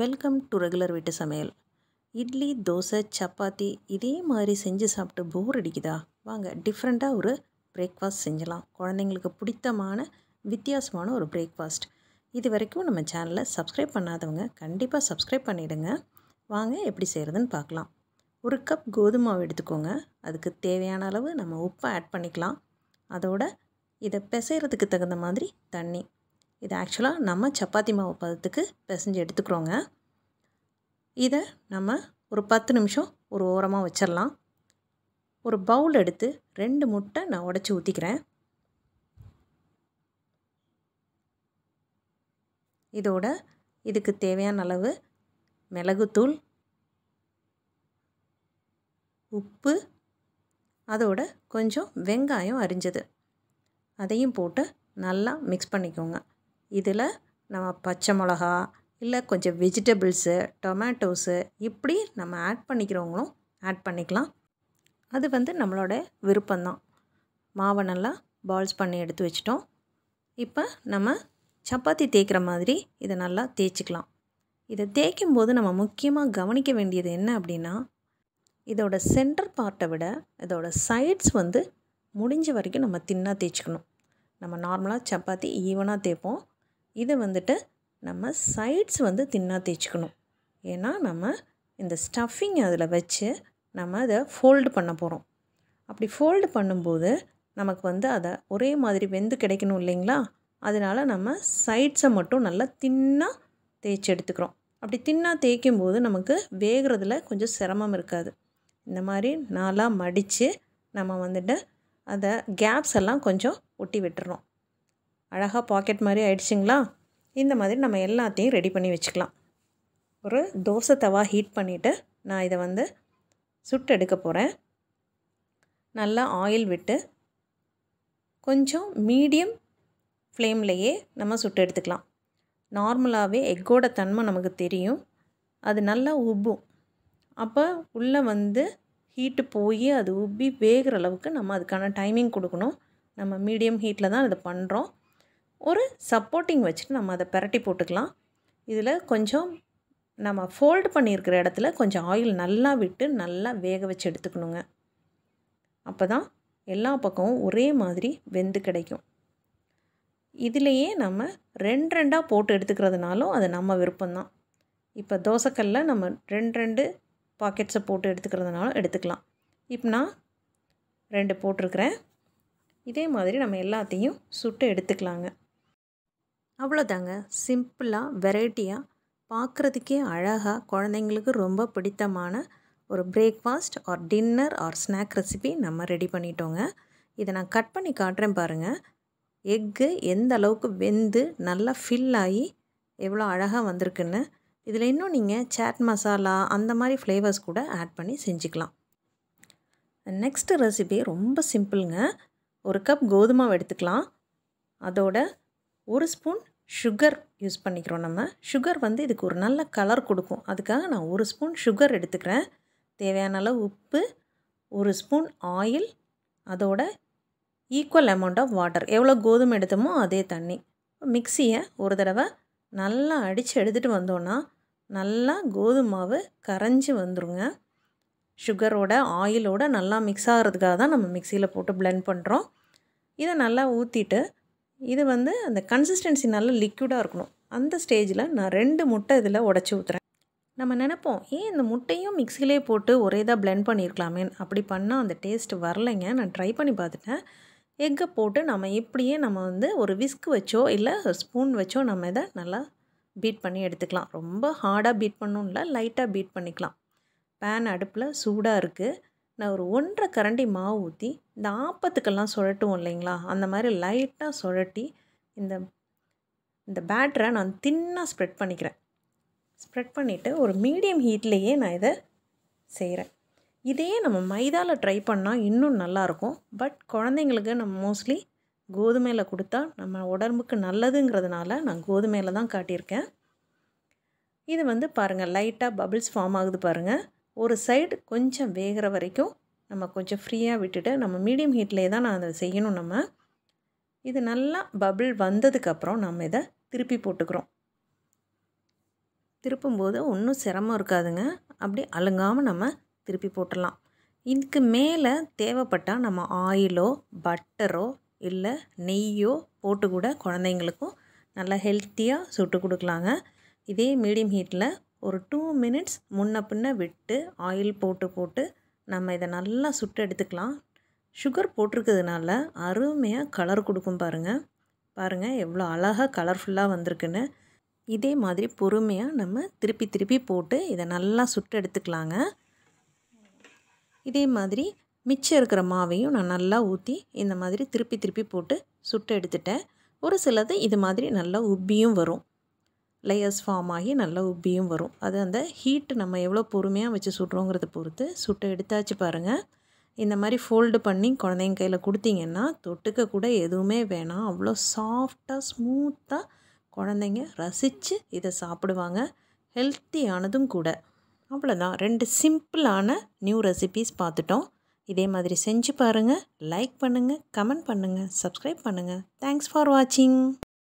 welcome to regular வீட்டு சமையல் இட்லி தோசை சப்பாத்தி இதே மாதிரி செஞ்சு சாப்பிட்டு போர் அடிக்குதா வாங்க டிஃப்ரெண்ட்டாக ஒரு பிரேக்ஃபாஸ்ட் செஞ்சலாம் குழந்தைங்களுக்கு பிடித்தமான வித்தியாசமான ஒரு பிரேக்ஃபாஸ்ட் இது வரைக்கும் நம்ம சேனலில் சப்ஸ்கிரைப் பண்ணாதவங்க கண்டிப்பாக சப்ஸ்கிரைப் பண்ணிவிடுங்க வாங்க எப்படி செய்கிறதுன்னு பார்க்கலாம் ஒரு கப் கோதுமை மாவு எடுத்துக்கோங்க அதுக்கு தேவையான அளவு நம்ம உப்பை ஆட் பண்ணிக்கலாம் அதோட இதை பிசைகிறதுக்கு தகுந்த மாதிரி தண்ணி இது ஆக்சுவலாக நம்ம சப்பாத்தி மாவு பதத்துக்கு பிசைஞ்சு எடுத்துக்கிறோங்க இதை நம்ம ஒரு பத்து நிமிஷம் ஒரு ஓரமாக வச்சிடலாம் ஒரு பவுல் எடுத்து ரெண்டு முட்டை நான் உடச்சி ஊற்றிக்கிறேன் இதோட இதுக்கு தேவையான அளவு மிளகுத்தூள் உப்பு அதோட கொஞ்சம் வெங்காயம் அரிஞ்சது அதையும் போட்டு நல்லா மிக்ஸ் பண்ணிக்கோங்க இதில் நம்ம பச்சை மிளகா இல்லை கொஞ்சம் வெஜிடபிள்ஸு டொமேட்டோஸு இப்படி நம்ம ஆட் பண்ணிக்கிறவங்களும் ஆட் பண்ணிக்கலாம் அது வந்து நம்மளோட விருப்பம்தான் மாவை நல்லா பால்ஸ் பண்ணி எடுத்து வச்சிட்டோம் இப்போ நம்ம சப்பாத்தி தேய்க்கிற மாதிரி இதை நல்லா தேய்ச்சிக்கலாம் இதை தேய்க்கும் போது நம்ம முக்கியமாக கவனிக்க வேண்டியது என்ன அப்படின்னா இதோட சென்டர் பார்ட்டை விட இதோட சைட்ஸ் வந்து முடிஞ்ச வரைக்கும் நம்ம தின்னாக தேய்ச்சிக்கணும் நம்ம நார்மலாக சப்பாத்தி ஈவனாக தேய்ப்போம் இதை வந்துட்டு நம்ம சைட்ஸ் வந்து தின்னா தேய்ச்சிக்கணும் ஏன்னா நம்ம இந்த ஸ்டஃபிங் அதில் வச்சு நம்ம அதை ஃபோல்டு பண்ண போகிறோம் அப்படி ஃபோல்டு பண்ணும்போது நமக்கு வந்து அதை ஒரே மாதிரி வெந்து கிடைக்கணும் இல்லைங்களா அதனால் நம்ம சைட்ஸை மட்டும் நல்லா தின்னாக தேய்ச்சி எடுத்துக்கிறோம் அப்படி தின்னாக தேய்க்கும் போது நமக்கு வேகிறதுல கொஞ்சம் சிரமம் இருக்காது இந்த மாதிரி நாளாக மடித்து நம்ம வந்துட்டு அதை கேப்ஸ் எல்லாம் கொஞ்சம் ஒட்டி விட்டுறோம் அழகாக பாக்கெட் மாதிரி ஆயிடுச்சிங்களா இந்த மாதிரி நம்ம எல்லாத்தையும் ரெடி பண்ணி வச்சுக்கலாம் ஒரு தோசை தவா ஹீட் பண்ணிவிட்டு நான் இதை வந்து சுட்டு எடுக்க போகிறேன் நல்லா ஆயில் விட்டு கொஞ்சம் மீடியம் ஃப்ளேம்லேயே நம்ம சுட்டு எடுத்துக்கலாம் நார்மலாகவே எக்கோட தன்மை நமக்கு தெரியும் அது நல்லா உப்பும் அப்போ உள்ளே வந்து ஹீட்டு போய் அது உப்பி வேகிற அளவுக்கு நம்ம அதுக்கான டைமிங் கொடுக்கணும் நம்ம மீடியம் ஹீட்டில் தான் அதை பண்ணுறோம் ஒரு சப்போர்ட்டிங் வச்சுட்டு நம்ம அதை பரட்டி போட்டுக்கலாம் இதில் கொஞ்சம் நம்ம ஃபோல்டு பண்ணியிருக்கிற இடத்துல கொஞ்சம் ஆயில் நல்லா விட்டு நல்லா வேக வச்சு எடுத்துக்கணுங்க அப்போ தான் எல்லா பக்கமும் ஒரே மாதிரி வெந்து கிடைக்கும் இதிலையே நம்ம ரெண்டு ரெண்டாக போட்டு எடுத்துக்கிறதுனாலும் அது நம்ம விருப்பம்தான் இப்போ தோசைக்கல்ல நம்ம ரெண்டு ரெண்டு பாக்கெட்ஸை போட்டு எடுத்துக்கிறதுனாலும் எடுத்துக்கலாம் இப்போ நான் ரெண்டு போட்டிருக்கிறேன் இதே மாதிரி நம்ம எல்லாத்தையும் சுட்டு எடுத்துக்கலாங்க அவ்வளோதாங்க சிம்பிளாக வெரைட்டியாக பார்க்குறதுக்கே அழகாக குழந்தைங்களுக்கு ரொம்ப பிடித்தமான ஒரு breakfast or dinner or snack recipe நம்ம ரெடி பண்ணிட்டோங்க இதை நான் கட் பண்ணி காட்டுறேன் பாருங்கள் எக்கு எந்த அளவுக்கு வெந்து நல்லா ஃபில் ஆகி எவ்வளோ அழகாக வந்திருக்குன்னு இதில் இன்னும் நீங்கள் சாட் மசாலா அந்த மாதிரி ஃப்ளேவர்ஸ் கூட ஆட் பண்ணி செஞ்சுக்கலாம் நெக்ஸ்ட் ரெசிபி ரொம்ப சிம்பிளுங்க ஒரு கப் கோதுமாவை எடுத்துக்கலாம் அதோட ஒரு ஸ்பூன் சுகர் யூஸ் பண்ணிக்கிறோம் நம்ம சுகர் வந்து இதுக்கு ஒரு நல்ல கலர் கொடுக்கும் அதுக்காக நான் ஒரு ஸ்பூன் சுகர் எடுத்துக்கிறேன் தேவையான அளவு உப்பு ஒரு ஸ்பூன் ஆயில் அதோட ஈக்குவல் அமௌண்ட் ஆஃப் வாட்டர் எவ்வளோ கோதுமை எடுத்தோமோ அதே தண்ணி மிக்சியை ஒரு தடவை நல்லா அடித்து எடுத்துகிட்டு வந்தோன்னா நல்லா கோதுமாவு கரைஞ்சி வந்துருங்க சுகரோட ஆயிலோட நல்லா மிக்ஸ் ஆகிறதுக்காக தான் நம்ம மிக்சியில் போட்டு ப்ளெண்ட் பண்ணுறோம் இதை நல்லா ஊற்றிட்டு இது வந்து அந்த கன்சிஸ்டன்சி நல்ல லிக்விடாக இருக்கணும் அந்த ஸ்டேஜில் நான் ரெண்டு முட்டை இதில் உடச்சி ஊற்றுறேன் நம்ம நினப்போம் ஏன் இந்த முட்டையும் மிக்சிலே போட்டு ஒரே இதாக பிளெண்ட் பண்ணியிருக்கலாமே அப்படி பண்ணால் அந்த டேஸ்ட் வரலைங்க நான் ட்ரை பண்ணி பார்த்துட்டேன் எக்கை போட்டு நம்ம இப்படியே நம்ம வந்து ஒரு விஸ்க் வச்சோ இல்லை ஸ்பூன் வச்சோ நம்ம இதை நல்லா பீட் பண்ணி எடுத்துக்கலாம் ரொம்ப ஹார்டாக பீட் பண்ணணும்ல லைட்டாக பீட் பண்ணிக்கலாம் பேன் அடுப்பில் சூடாக இருக்குது நான் ஒரு ஒன்றரை கரண்டி மாவு ஊற்றி இந்த ஆப்பத்துக்கெல்லாம் சுழட்டுவோம் இல்லைங்களா அந்த மாதிரி லைட்டாக சுழட்டி இந்த இந்த பேட்டரை நான் தின்னாக ஸ்ப்ரெட் பண்ணிக்கிறேன் ஸ்ப்ரெட் பண்ணிவிட்டு ஒரு மீடியம் ஹீட்லேயே நான் இதை செய்கிறேன் இதே நம்ம மைதாவில் ட்ரை பண்ணால் இன்னும் நல்லாயிருக்கும் பட் குழந்தைங்களுக்கு நம்ம மோஸ்ட்லி கோதுமையில் கொடுத்தா நம்ம உடம்புக்கு நல்லதுங்கிறதுனால நான் கோதுமையில் தான் காட்டியிருக்கேன் இது வந்து பாருங்கள் லைட்டாக பபிள்ஸ் ஃபார்ம் ஆகுது பாருங்கள் ஒரு சைடு கொஞ்சம் வேகிற வரைக்கும் நம்ம கொஞ்சம் ஃப்ரீயாக விட்டுட்டு நம்ம மீடியம் ஹீட்லேயே தான் நான் அதை செய்யணும் நம்ம இது நல்லா பபிள் வந்ததுக்கப்புறம் நம்ம இதை திருப்பி போட்டுக்கிறோம் திருப்பும்போது ஒன்றும் சிரமம் இருக்காதுங்க அப்படி அழுங்காமல் நம்ம திருப்பி போட்டுடலாம் இதுக்கு மேலே தேவைப்பட்டால் நம்ம ஆயிலோ பட்டரோ இல்லை நெய்யோ போட்டு கூட குழந்தைங்களுக்கும் நல்லா ஹெல்த்தியாக சுட்டு கொடுக்கலாங்க இதே மீடியம் ஹீட்டில் ஒரு டூ மினிட்ஸ் முன்ன பின்ன விட்டு ஆயில் போட்டு போட்டு நம்ம இதை நல்லா சுட்டு எடுத்துக்கலாம் சுகர் போட்டிருக்கிறதுனால அருமையாக கலர் கொடுக்கும் பாருங்கள் பாருங்கள் எவ்வளோ அழகாக கலர்ஃபுல்லாக வந்திருக்குன்னு இதே மாதிரி பொறுமையாக நம்ம திருப்பி திருப்பி போட்டு இதை நல்லா சுட்டு எடுத்துக்கலாங்க இதே மாதிரி மிச்சம் இருக்கிற மாவையும் நான் நல்லா ஊற்றி இந்த மாதிரி திருப்பி திருப்பி போட்டு சுட்டு எடுத்துட்டேன் ஒரு சிலது இது மாதிரி நல்லா உப்பியும் வரும் லேயர்ஸ் ஃபார்ம் ஆகி நல்லா உப்பியும் வரும் அது அந்த ஹீட் நம்ம எவ்வளோ பொறுமையாக வச்சு சுடுறோங்கிறத பொறுத்து சுட்டு எடுத்தாச்சு பாருங்கள் இந்த மாதிரி ஃபோல்டு பண்ணி குழந்தைங்க கையில் கொடுத்தீங்கன்னா தொட்டுக்க கூட எதுவுமே வேணாம் அவ்வளோ சாஃப்டாக ஸ்மூத்தாக குழந்தைங்க ரசித்து இதை சாப்பிடுவாங்க ஹெல்த்தியானதும் கூட அவ்வளோதான் ரெண்டு சிம்பிளான நியூ ரெசிபீஸ் பார்த்துட்டோம் இதே மாதிரி செஞ்சு பாருங்கள் லைக் பண்ணுங்கள் கமெண்ட் பண்ணுங்கள் சப்ஸ்கிரைப் பண்ணுங்கள் தேங்க்ஸ் ஃபார் வாட்சிங்